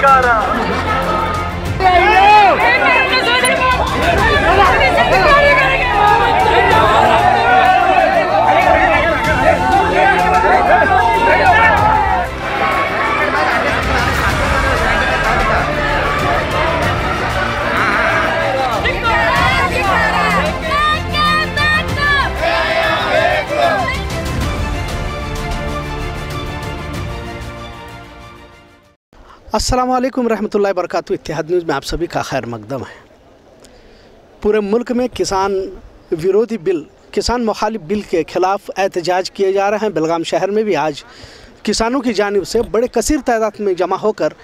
Cara! अस्सलाम वालेकुम रहमतुल्लाहि इतिहाद न्यूज़ में आप सभी का खैर मकदम है पूरे मुल्क में किसान विरोधी बिल किसान मुखालिफ बिल के खिलाफ एहतजाज किए जा रहे हैं बेलगाम शहर में भी आज किसानों की जानब से बड़े कसर तादाद में जमा होकर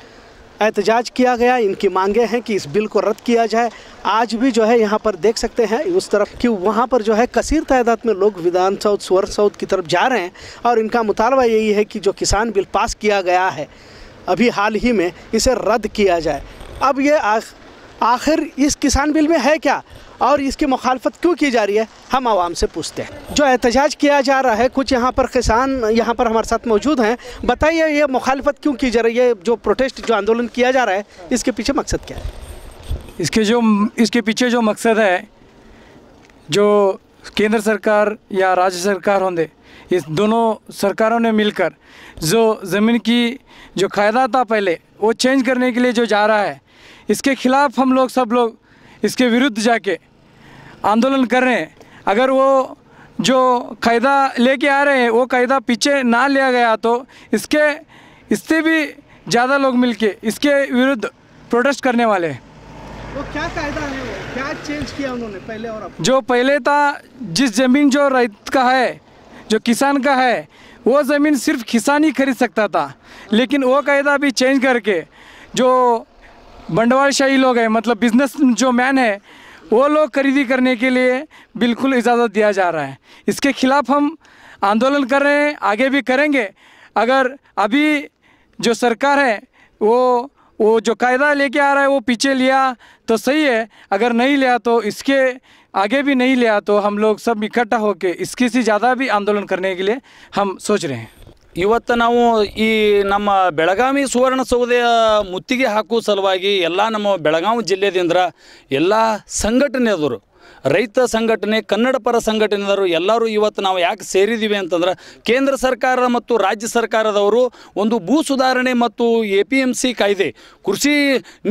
एहतजाज किया गया इनकी मांगे हैं कि इस बिल को रद्द किया जाए आज भी जो है यहाँ पर देख सकते हैं उस तरफ कि वहाँ पर जो है कसर तादाद में लोग विधान सौद स्वर सौद की तरफ जा रहे हैं और इनका मुतालबा यही है कि जो किसान बिल पास किया गया है अभी हाल ही में इसे रद्द किया जाए अब ये आखिर इस किसान बिल में है क्या और इसकी मुखालफत क्यों की जा रही है हम आवाम से पूछते हैं जो एहतजाज किया जा रहा है कुछ यहाँ पर किसान यहाँ पर हमारे साथ मौजूद हैं बताइए ये मुखालफत क्यों की जा रही है जो प्रोटेस्ट जो आंदोलन किया जा रहा है इसके पीछे मकसद क्या है इसके जो इसके पीछे जो मकसद है जो केंद्र सरकार या राज्य सरकार होंगे इस दोनों सरकारों ने मिलकर जो ज़मीन की जो कायदा था पहले वो चेंज करने के लिए जो जा रहा है इसके खिलाफ हम लोग सब लोग इसके विरुद्ध जाके आंदोलन कर रहे हैं अगर वो जो कायदा लेके आ रहे हैं वो कायदा पीछे ना लिया गया तो इसके इससे भी ज़्यादा लोग मिलके इसके विरुद्ध प्रोटेस्ट करने वाले हैं तो क्या कायदा है वो क्या चेंज किया उन्होंने पहले और अब जो पहले था जिस ज़मीन जो रईत का है जो किसान का है वो ज़मीन सिर्फ किसान ही खरीद सकता था लेकिन वो कायदा अभी चेंज करके जो बंडवालशाही लोग हैं मतलब बिजनेस जो मैन है वो लोग खरीदी करने के लिए बिल्कुल इजाज़त दिया जा रहा है इसके खिलाफ हम आंदोलन कर रहे हैं आगे भी करेंगे अगर अभी जो सरकार है वो वो जो कायदा लेके आ रहा है वो पीछे लिया तो सही है अगर नहीं लिया तो इसके आगे भी नहीं लिया तो हम लोग सब इकट्ठा होकर इसकी से ज़्यादा भी आंदोलन करने के लिए हम सोच रहे हैं ಇವತ್ತು ನಾವು ಈ ನಮ್ಮ ಬೆಳಗಾವಿ ಸುವರ್ಣಸೌಧೆಯ ಮುತ್ತಿಗೆ ಹಾಕುವ ಸಲುವಾಗಿ ಎಲ್ಲ ನಮ್ಮ ಬೆಳಗಾವಿ ಜಿಲ್ಲೆದಿಂದ ಎಲ್ಲ ಸಂಘಟನೆದವರು ರೈತ ಸಂಘಟನೆ ಕನ್ನಡ ಪರ ಸಂಘಟನೆದವರು ಎಲ್ಲರೂ ಇವತ್ತು ನಾವು ಯಾಕೆ ಸೇರಿದ್ದೀವಿ ಅಂತಂದ್ರೆ ಕೇಂದ್ರ ಸರ್ಕಾರ ಮತ್ತು ರಾಜ್ಯ ಸರ್ಕಾರದವರು ಒಂದು ಭೂ ಸುಧಾರಣೆ ಮತ್ತು ಎ ಪಿ ಎಮ್ ಸಿ ಕಾಯ್ದೆ ಕೃಷಿ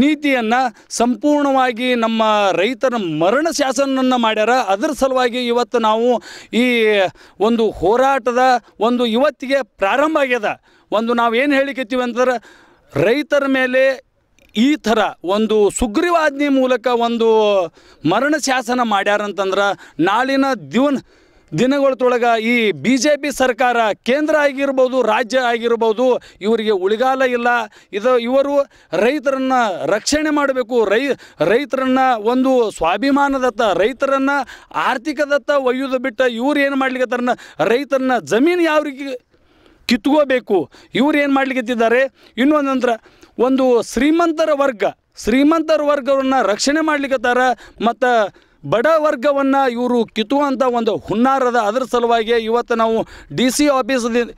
ನೀತಿಯನ್ನು ಸಂಪೂರ್ಣವಾಗಿ ನಮ್ಮ ರೈತರ ಮರಣ ಶಾಸನವನ್ನು ಮಾಡ್ಯಾರ ಅದರ ಸಲುವಾಗಿ ಇವತ್ತು ನಾವು ಈ ಒಂದು ಹೋರಾಟದ ಒಂದು ಇವತ್ತಿಗೆ ಪ್ರಾರಂಭ ಆಗ್ಯದ ಒಂದು ನಾವು ಏನು ಹೇಳಿಕತ್ತೀವಿ ಅಂತಂದ್ರೆ ರೈತರ ಮೇಲೆ ಈ ಥರ ಒಂದು ಸುಗ್ರೀವಾಜ್ಞೆ ಮೂಲಕ ಒಂದು ಮರಣ ಶಾಸನ ಮಾಡ್ಯಾರಂತಂದ್ರೆ ನಾಳಿನ ದಿವನ್ ದಿನಗಳೊಳಗೆ ಈ ಬಿ ಜೆ ಪಿ ಸರ್ಕಾರ ಕೇಂದ್ರ ಆಗಿರ್ಬೋದು ರಾಜ್ಯ ಆಗಿರ್ಬೋದು ಇವರಿಗೆ ಉಳಿಗಾಲ ಇಲ್ಲ ಇದು ಇವರು ರೈತರನ್ನು ರಕ್ಷಣೆ ಮಾಡಬೇಕು ರೈ ರೈತರನ್ನು ಒಂದು ಸ್ವಾಭಿಮಾನದತ್ತ ರೈತರನ್ನು ಆರ್ಥಿಕದತ್ತ ಒಯ್ಯೋದು ಬಿಟ್ಟು ಇವ್ರು ಏನು ಮಾಡ್ಲಿಕ್ಕೆ ರೈತರನ್ನ ಜಮೀನು ಯಾವ ರೀತಿ ಕಿತ್ಕೋಬೇಕು ಇವ್ರು ಏನು ಮಾಡ್ಲಿಕ್ಕೆ ಇನ್ನೊಂದಂದ್ರೆ ಒಂದು ಶ್ರೀಮಂತರ ವರ್ಗ ಶ್ರೀಮಂತರ ವರ್ಗವನ್ನು ರಕ್ಷಣೆ ಮಾಡ್ಲಿಕ್ಕತ್ತಾರ ಮತ್ತು ಬಡ ವರ್ಗವನ್ನು ಇವರು ಕಿತ್ತುವಂಥ ಒಂದು ಹುನ್ನಾರದ ಅದರ ಸಲುವಾಗಿ ಇವತ್ತು ನಾವು ಡಿ ಸಿ ಆಫೀಸ್ದಿಂದ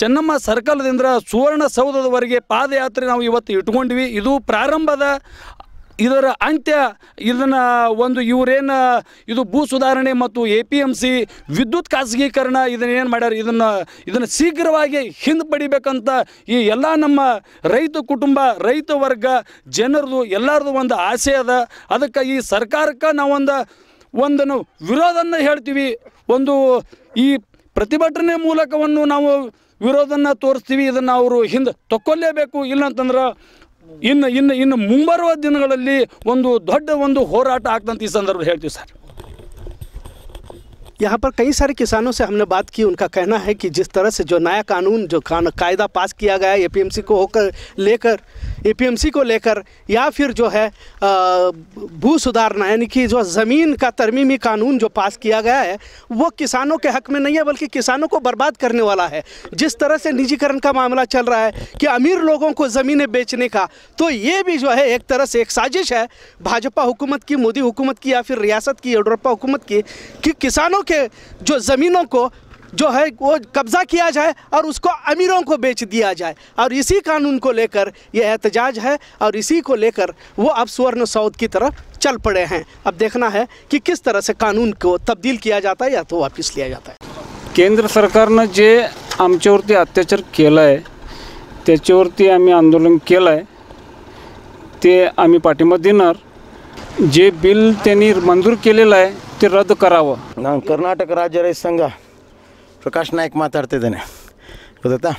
ಚೆನ್ನಮ್ಮ ಸರ್ಕಲ್ದಿಂದ ಸುವರ್ಣ ಸೌಧದವರೆಗೆ ಪಾದಯಾತ್ರೆ ನಾವು ಇವತ್ತು ಇಟ್ಕೊಂಡ್ವಿ ಇದು ಪ್ರಾರಂಭದ ಇದರ ಅಂತ್ಯ ಇದನ್ನು ಒಂದು ಇವರೇನು ಇದು ಭೂ ಸುಧಾರಣೆ ಮತ್ತು ಎ ಪಿ ಎಮ್ ಸಿ ವಿದ್ಯುತ್ ಖಾಸಗೀಕರಣ ಇದನ್ನ ಮಾಡ್ಯಾರ ಇದನ್ನು ಇದನ್ನು ಶೀಘ್ರವಾಗಿ ಹಿಂದೆ ಪಡಿಬೇಕಂತ ಈ ಎಲ್ಲ ನಮ್ಮ ರೈತ ಕುಟುಂಬ ರೈತ ವರ್ಗ ಜನರದು ಎಲ್ಲರದು ಒಂದು ಆಸೆ ಅದ ಅದಕ್ಕೆ ಈ ಸರ್ಕಾರಕ್ಕೆ ನಾವೊಂದು ಒಂದನ್ನು ವಿರೋಧನ ಹೇಳ್ತೀವಿ ಒಂದು ಈ ಪ್ರತಿಭಟನೆ ಮೂಲಕವನ್ನು ನಾವು ವಿರೋಧನ ತೋರಿಸ್ತೀವಿ ಇದನ್ನು ಅವರು ಹಿಂದೆ ತಕ್ಕೊಲ್ಲೇಬೇಕು ಇಲ್ಲಂತಂದ್ರೆ इन इन इन ಮುಂಬರುವ दिन ಒಂದು वो होराट ಹೋರಾಟ ಆಗ್ತಂತ ಈ यहाँ पर कई सारे किसानों से हमने बात की उनका कहना है कि जिस तरह से जो नया कानून जो कायदा पास किया गया एपीएमसी को होकर लेकर एपीएमसी को लेकर या फिर जो है भू सुधारना यानी कि जो ज़मीन का तरमीमी कानून जो पास किया गया है वो किसानों के हक में नहीं है बल्कि किसानों को बर्बाद करने वाला है जिस तरह से निजीकरण का मामला चल रहा है कि अमीर लोगों को ज़मीनें बेचने का तो ये भी जो है एक तरह से एक साजिश है भाजपा हुकूमत की मोदी हुकूमत की या फिर रियासत की येडुरप्पा हुकूमत की कि किसानों के जो ज़मीनों को जो है वो कब्ज़ा किया जाए और उसको अमीरों को बेच दिया जाए और इसी कानून को लेकर ये एहतजाज है और इसी को लेकर वो अब स्वर्ण सऊद की तरफ चल पड़े हैं अब देखना है कि किस तरह से कानून को तब्दील किया जाता है या तो वापस लिया जाता है केंद्र सरकार ने जे चौरती अत्याचार के आहे आम्मी आंदोलन के लिए ते आम्ही देना जे बिल मंजूर के लिए रद्द कराव कर्नाटक राज्य रही संघ ಪ್ರಕಾಶ್ ನಾಯ್ಕ್ ಮಾತಾಡ್ತಿದ್ದೇನೆ ಗೊತ್ತಾ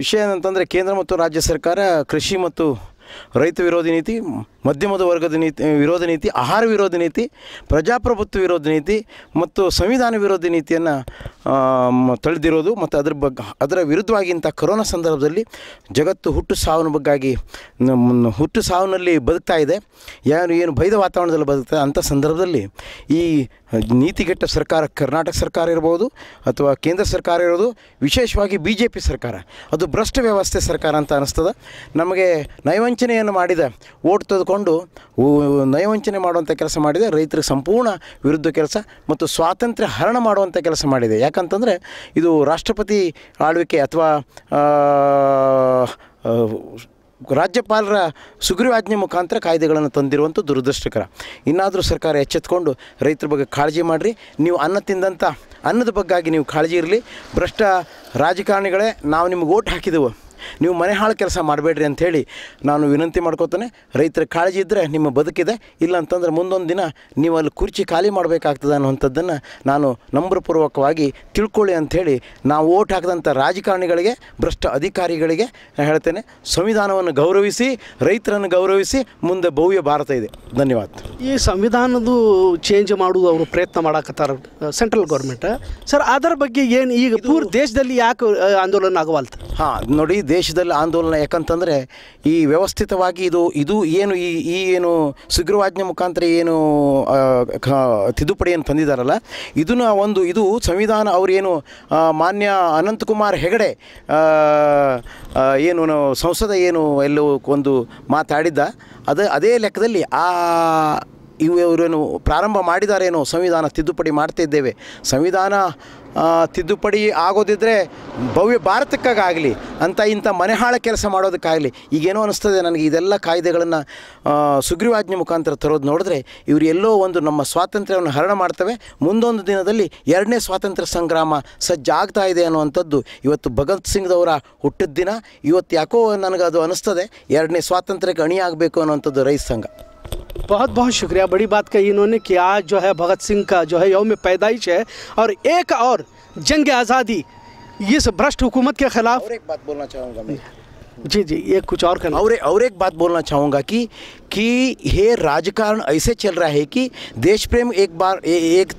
ವಿಷಯ ಏನಂತಂದರೆ ಕೇಂದ್ರ ಮತ್ತು ರಾಜ್ಯ ಸರ್ಕಾರ ಕೃಷಿ ಮತ್ತು ರೈತ ವಿರೋಧಿ ನೀತಿ ಮಧ್ಯಮದ ವರ್ಗದ ನೀತಿ ವಿರೋಧ ನೀತಿ ಆಹಾರ ವಿರೋಧಿ ನೀತಿ ಪ್ರಜಾಪ್ರಭುತ್ವ ವಿರೋಧಿ ನೀತಿ ಮತ್ತು ಸಂವಿಧಾನ ವಿರೋಧಿ ನೀತಿಯನ್ನು ತಳೆದಿರೋದು ಮತ್ತು ಅದರ ಬಗ್ಗೆ ಅದರ ವಿರುದ್ಧವಾಗಿ ಇಂಥ ಕೊರೋನಾ ಸಂದರ್ಭದಲ್ಲಿ ಜಗತ್ತು ಹುಟ್ಟು ಸಾವಿನ ಬಗ್ಗಾಗಿ ಹುಟ್ಟು ಸಾವಿನಲ್ಲಿ ಬದುಕ್ತಾ ಇದೆ ಯಾರು ಏನು ಭಯದ ವಾತಾವರಣದಲ್ಲಿ ಬದುಕ್ತಾ ಅಂಥ ಸಂದರ್ಭದಲ್ಲಿ ಈ ನೀತಿಗೆಟ್ಟ ಸರ್ಕಾರ ಕರ್ನಾಟಕ ಸರ್ಕಾರ ಇರ್ಬೋದು ಅಥವಾ ಕೇಂದ್ರ ಸರ್ಕಾರ ಇರೋದು ವಿಶೇಷವಾಗಿ ಬಿ ಜೆ ಪಿ ಸರ್ಕಾರ ಅದು ಭ್ರಷ್ಟ ವ್ಯವಸ್ಥೆ ಸರ್ಕಾರ ಅಂತ ಅನ್ನಿಸ್ತದೆ ನಮಗೆ ನೈವಂಚ ವಂಚನೆಯನ್ನು ಮಾಡಿದ ಓಟ್ ತೆಗೆದುಕೊಂಡು ನಯವಂಚನೆ ಮಾಡುವಂಥ ಕೆಲಸ ಮಾಡಿದೆ ರೈತರಿಗೆ ಸಂಪೂರ್ಣ ವಿರುದ್ಧ ಕೆಲಸ ಮತ್ತು ಸ್ವಾತಂತ್ರ್ಯ ಹರಣ ಮಾಡುವಂಥ ಕೆಲಸ ಮಾಡಿದೆ ಯಾಕಂತಂದರೆ ಇದು ರಾಷ್ಟ್ರಪತಿ ಆಳ್ವಿಕೆ ಅಥವಾ ರಾಜ್ಯಪಾಲರ ಸುಗ್ರೀವಾಜ್ಞೆ ಮುಖಾಂತರ ಕಾಯ್ದೆಗಳನ್ನು ತಂದಿರುವಂಥ ದುರದೃಷ್ಟಕರ ಇನ್ನಾದರೂ ಸರ್ಕಾರ ಎಚ್ಚೆತ್ಕೊಂಡು ರೈತರ ಬಗ್ಗೆ ಕಾಳಜಿ ಮಾಡಿರಿ ನೀವು ಅನ್ನ ತಿಂದಂಥ ಅನ್ನದ ಬಗ್ಗಾಗಿ ನೀವು ಕಾಳಜಿ ಇರಲಿ ಭ್ರಷ್ಟ ರಾಜಕಾರಣಿಗಳೇ ನಾವು ನಿಮಗೆ ಓಟ್ ಹಾಕಿದೆವು ನೀವು ಮನೆ ಹಾಳು ಕೆಲಸ ಮಾಡಬೇಡ್ರಿ ಅಂಥೇಳಿ ನಾನು ವಿನಂತಿ ಮಾಡ್ಕೋತಾನೆ ರೈತರ ಕಾಳಜಿ ಇದ್ದರೆ ನಿಮ್ಮ ಬದುಕಿದೆ ಇಲ್ಲ ಅಂತಂದರೆ ಮುಂದೊಂದು ದಿನ ನೀವು ಅಲ್ಲಿ ಕುರ್ಚಿ ಖಾಲಿ ಮಾಡಬೇಕಾಗ್ತದೆ ಅನ್ನುವಂಥದ್ದನ್ನು ನಾನು ನಂಬ್ರಪೂರ್ವಕವಾಗಿ ತಿಳ್ಕೊಳ್ಳಿ ಅಂಥೇಳಿ ನಾವು ಓಟ್ ಹಾಕಿದಂಥ ರಾಜಕಾರಣಿಗಳಿಗೆ ಭ್ರಷ್ಟ ಅಧಿಕಾರಿಗಳಿಗೆ ಹೇಳ್ತೇನೆ ಸಂವಿಧಾನವನ್ನು ಗೌರವಿಸಿ ರೈತರನ್ನು ಗೌರವಿಸಿ ಮುಂದೆ ಭವ್ಯ ಭಾರತ ಇದೆ ಧನ್ಯವಾದ ಈ ಸಂವಿಧಾನದ್ದು ಚೇಂಜ್ ಮಾಡುವುದು ಅವರು ಪ್ರಯತ್ನ ಮಾಡಾಕತ್ತಾರ ಸೆಂಟ್ರಲ್ ಗೌರ್ಮೆಂಟ್ ಸರ್ ಅದರ ಬಗ್ಗೆ ಏನು ಈಗ ಪೂರ್ ದೇಶದಲ್ಲಿ ಯಾಕೆ ಆಂದೋಲನ ಆಗವಲ್ತು ಹಾಂ ನೋಡಿ ದೇಶದಲ್ಲಿ ಆಂದೋಲನ ಯಾಕಂತಂದರೆ ಈ ವ್ಯವಸ್ಥಿತವಾಗಿ ಇದು ಇದು ಏನು ಈ ಈ ಏನು ಸುಗ್ರೀವಾಜ್ಞೆ ಮುಖಾಂತರ ಏನು ತಿದ್ದುಪಡಿಯನ್ನು ತಂದಿದ್ದಾರಲ್ಲ ಇದನ್ನ ಒಂದು ಇದು ಸಂವಿಧಾನ ಅವರೇನು ಮಾನ್ಯ ಅನಂತಕುಮಾರ್ ಹೆಗಡೆ ಏನು ಸಂಸದ ಏನು ಎಲ್ಲೋ ಒಂದು ಮಾತಾಡಿದ್ದ ಅದು ಅದೇ ಲೆಕ್ಕದಲ್ಲಿ ಆ ಇವರೇನು ಪ್ರಾರಂಭ ಮಾಡಿದಾರೇನೋ ಸಂವಿಧಾನ ತಿದ್ದುಪಡಿ ಇದ್ದೇವೆ ಸಂವಿಧಾನ ತಿದ್ದುಪಡಿ ಆಗೋದಿದ್ದರೆ ಭವ್ಯ ಭಾರತಕ್ಕಾಗಲಿ ಅಂತ ಇಂಥ ಮನೆಹಾಳ ಕೆಲಸ ಮಾಡೋದಕ್ಕಾಗಲಿ ಈಗೇನೋ ಅನಿಸ್ತದೆ ನನಗೆ ಇದೆಲ್ಲ ಕಾಯ್ದೆಗಳನ್ನು ಸುಗ್ರೀವಾಜ್ಞೆ ಮುಖಾಂತರ ತರೋದು ನೋಡಿದ್ರೆ ಇವರು ಎಲ್ಲೋ ಒಂದು ನಮ್ಮ ಸ್ವಾತಂತ್ರ್ಯವನ್ನು ಹರಣ ಮಾಡ್ತವೆ ಮುಂದೊಂದು ದಿನದಲ್ಲಿ ಎರಡನೇ ಸ್ವಾತಂತ್ರ್ಯ ಸಂಗ್ರಾಮ ಸಜ್ಜಾಗ್ತಾ ಇದೆ ಅನ್ನುವಂಥದ್ದು ಇವತ್ತು ಭಗತ್ ಸಿಂಗ್ದವರ ಹುಟ್ಟಿದ ದಿನ ಇವತ್ತು ಯಾಕೋ ನನಗದು ಅನಿಸ್ತದೆ ಎರಡನೇ ಸ್ವಾತಂತ್ರ್ಯಕ್ಕೆ ಅಣಿಯಾಗಬೇಕು ಅನ್ನುವಂಥದ್ದು ರೈತ ಸಂಘ बहुत बहुत शुक्रिया बड़ी बात कही इन्होंने कि आज जो है भगत सिंह का जो है यौम पैदाइश है और एक और जंग आज़ादी इस भ्रष्ट हुकूमत के खिलाफ और एक बात बोलना चाहूँगा मैं जी जी ये कुछ और करना और और एक बात बोलना चाहूँगा कि कि ये राजकारण ऐसे चल रहा है कि देश प्रेम एक बार ए, एक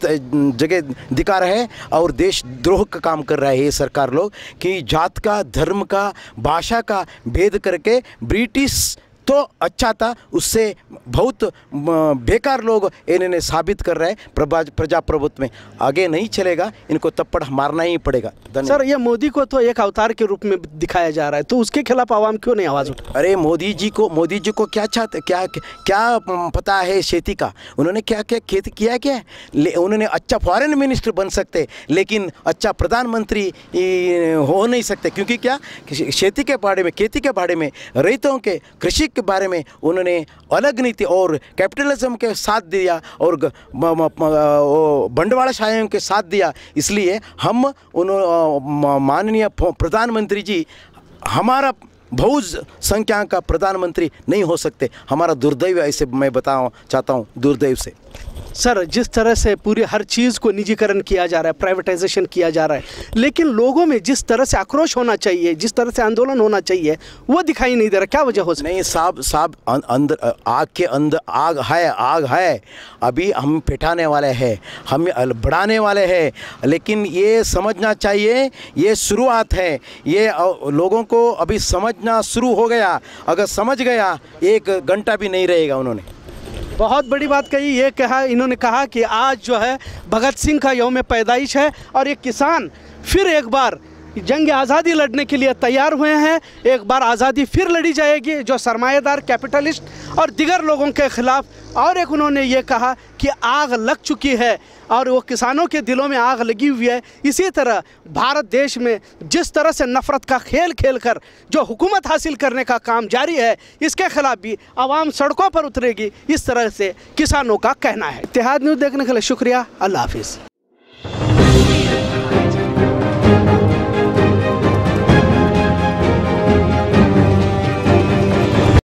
जगह दिखा रहा है और देशद्रोह का काम कर रहा है ये सरकार लोग कि जात का धर्म का भाषा का भेद करके ब्रिटिश तो अच्छा था उससे बहुत बेकार लोग इन्होंने साबित कर रहे हैं प्रजा प्रभुत्व में आगे नहीं चलेगा इनको तप्पड़ मारना ही पड़ेगा सर ये मोदी को तो एक अवतार के रूप में दिखाया जा रहा है तो उसके खिलाफ आवाम क्यों नहीं आवाज़ उठा अरे मोदी जी को मोदी जी को क्या चाहते क्या क्या पता है खेती का उन्होंने क्या क्या खेती किया क्या उन्होंने अच्छा फॉरन मिनिस्टर बन सकते लेकिन अच्छा प्रधानमंत्री हो नहीं सकते क्योंकि क्या खेती के बारे में खेती के बारे में रैतों के कृषि के बारे में उन्होंने अलग नीति और कैपिटलिज्म के साथ दिया और बंडवाड़ा बंडवाड़ाशाहियों के साथ दिया इसलिए हम उन माननीय प्रधानमंत्री जी हमारा बहुज संख्या का प्रधानमंत्री नहीं हो सकते हमारा दुर्दैव ऐसे मैं बताऊँ चाहता हूँ दुर्दैव से सर जिस तरह से पूरी हर चीज़ को निजीकरण किया जा रहा है प्राइवेटाइजेशन किया जा रहा है लेकिन लोगों में जिस तरह से आक्रोश होना चाहिए जिस तरह से आंदोलन होना चाहिए वो दिखाई नहीं दे रहा क्या वजह हो सकती नहीं साहब साहब अं, अंदर आग के अंदर आग है आग है अभी हम पिटाने वाले हैं हम बढ़ाने वाले हैं लेकिन ये समझना चाहिए ये शुरुआत है ये लोगों को अभी समझना शुरू हो गया अगर समझ गया एक घंटा भी नहीं रहेगा उन्होंने बहुत बड़ी बात कही ये कहा इन्होंने कहा कि आज जो है भगत सिंह का यौम पैदाइश है और ये किसान फिर एक बार जंग आज़ादी लड़ने के लिए तैयार हुए हैं एक बार आज़ादी फिर लड़ी जाएगी जो सरमाएदार कैपिटलिस्ट और दिगर लोगों के ख़िलाफ़ और एक उन्होंने ये कहा कि आग लग चुकी है और वो किसानों के दिलों में आग लगी हुई है इसी तरह भारत देश में जिस तरह से नफ़रत का खेल खेल कर जो हुकूमत हासिल करने का काम जारी है इसके खिलाफ भी आवाम सड़कों पर उतरेगी इस तरह से किसानों का कहना है इतिहाद न्यूज़ देखने के लिए शुक्रिया अल्लाह हाफिज़